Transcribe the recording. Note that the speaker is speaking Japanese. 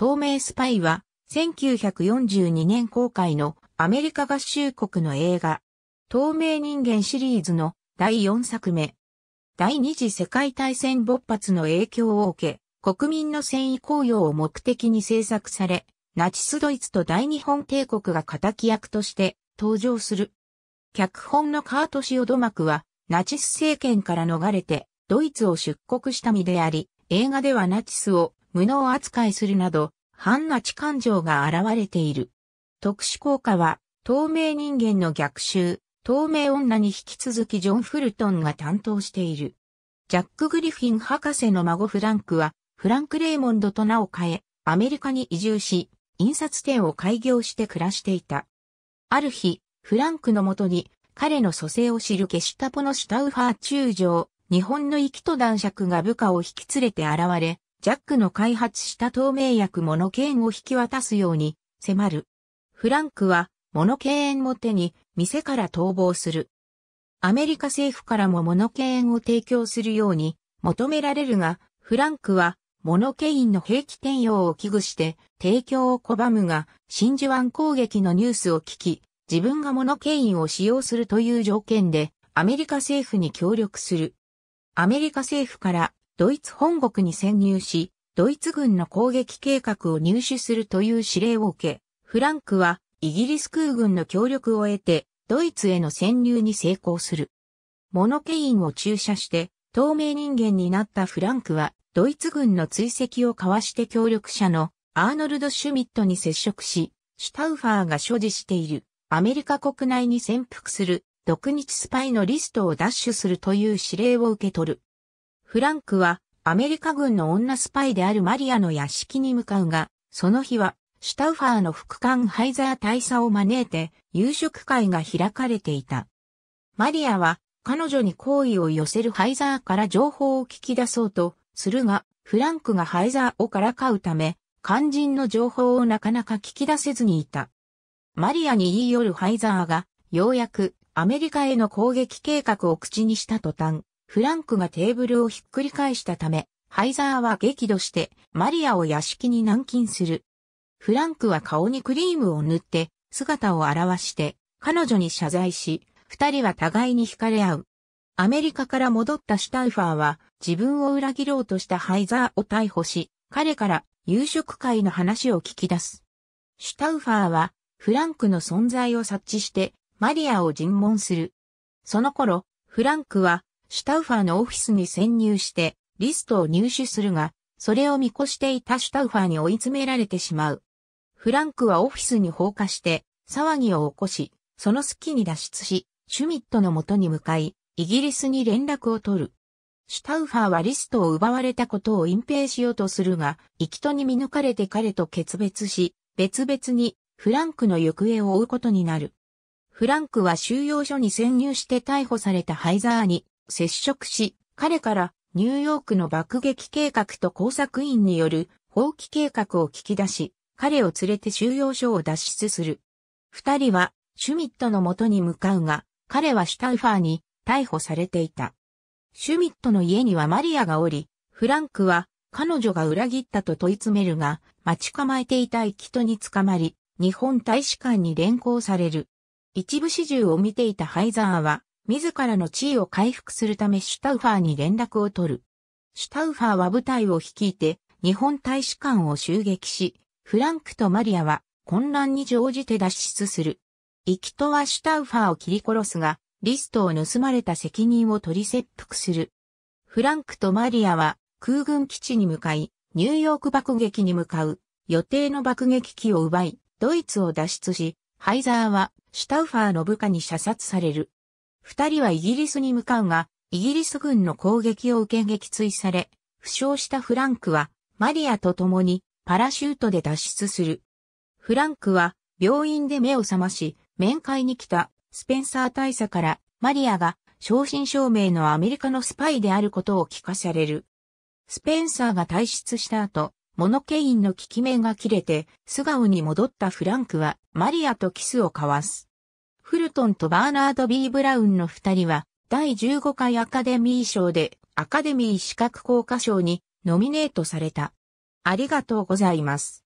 透明スパイは、1942年公開のアメリカ合衆国の映画、透明人間シリーズの第4作目。第二次世界大戦勃発の影響を受け、国民の戦意高揚を目的に制作され、ナチスドイツと大日本帝国が仇役として登場する。脚本のカートシオドマクは、ナチス政権から逃れて、ドイツを出国した身であり、映画ではナチスを無能扱いするなど、反ナチ感情が現れている。特殊効果は、透明人間の逆襲、透明女に引き続きジョン・フルトンが担当している。ジャック・グリフィン博士の孫フランクは、フランク・レイモンドと名を変え、アメリカに移住し、印刷店を開業して暮らしていた。ある日、フランクのもとに、彼の蘇生を知るゲシタポのシュタウファー中将、日本の生きと男爵が部下を引き連れて現れ、ジャックの開発した透明薬モノケーンを引き渡すように迫る。フランクはモノケーンも手に店から逃亡する。アメリカ政府からもモノケーンを提供するように求められるが、フランクはモノケインの兵器転用を危惧して提供を拒むが、真珠湾攻撃のニュースを聞き、自分がモノケインを使用するという条件で、アメリカ政府に協力する。アメリカ政府からドイツ本国に潜入し、ドイツ軍の攻撃計画を入手するという指令を受け、フランクはイギリス空軍の協力を得て、ドイツへの潜入に成功する。モノケインを注射して、透明人間になったフランクは、ドイツ軍の追跡をかわして協力者のアーノルド・シュミットに接触し、シュタウファーが所持しているアメリカ国内に潜伏する独日スパイのリストを奪取するという指令を受け取る。フランクはアメリカ軍の女スパイであるマリアの屋敷に向かうが、その日はシュタウファーの副官ハイザー大佐を招いて夕食会が開かれていた。マリアは彼女に好意を寄せるハイザーから情報を聞き出そうとするが、フランクがハイザーをからかうため、肝心の情報をなかなか聞き出せずにいた。マリアに言い寄るハイザーが、ようやくアメリカへの攻撃計画を口にした途端、フランクがテーブルをひっくり返したため、ハイザーは激怒して、マリアを屋敷に軟禁する。フランクは顔にクリームを塗って、姿を現して、彼女に謝罪し、二人は互いに惹かれ合う。アメリカから戻ったシュタウファーは、自分を裏切ろうとしたハイザーを逮捕し、彼から夕食会の話を聞き出す。シュタウファーは、フランクの存在を察知して、マリアを尋問する。その頃、フランクは、シュタウファーのオフィスに潜入して、リストを入手するが、それを見越していたシュタウファーに追い詰められてしまう。フランクはオフィスに放火して、騒ぎを起こし、その隙に脱出し、シュミットの元に向かい、イギリスに連絡を取る。シュタウファーはリストを奪われたことを隠蔽しようとするが、生きとに見抜かれて彼と決別し、別々にフランクの行方を追うことになる。フランクは収容所に潜入して逮捕されたハイザーに接触し、彼からニューヨークの爆撃計画と工作員による放棄計画を聞き出し、彼を連れて収容所を脱出する。二人はシュミットの元に向かうが、彼はシュタウファーに逮捕されていた。シュミットの家にはマリアがおり、フランクは彼女が裏切ったと問い詰めるが、待ち構えていた生き人に捕まり、日本大使館に連行される。一部始終を見ていたハイザーは、自らの地位を回復するためシュタウファーに連絡を取る。シュタウファーは部隊を率いて日本大使館を襲撃し、フランクとマリアは混乱に乗じて脱出する。イキトはシュタウファーを切り殺すが、リストを盗まれた責任を取り切腹する。フランクとマリアは空軍基地に向かい、ニューヨーク爆撃に向かう予定の爆撃機を奪い、ドイツを脱出し、ハイザーはシュタウファーの部下に射殺される。二人はイギリスに向かうが、イギリス軍の攻撃を受け撃墜され、負傷したフランクは、マリアと共にパラシュートで脱出する。フランクは病院で目を覚まし、面会に来たスペンサー大佐からマリアが正真正銘のアメリカのスパイであることを聞かされる。スペンサーが退出した後、モノケインの効き目が切れて素顔に戻ったフランクはマリアとキスを交わす。フルトンとバーナード・ B・ ブラウンの二人は、第15回アカデミー賞で、アカデミー資格効果賞にノミネートされた。ありがとうございます。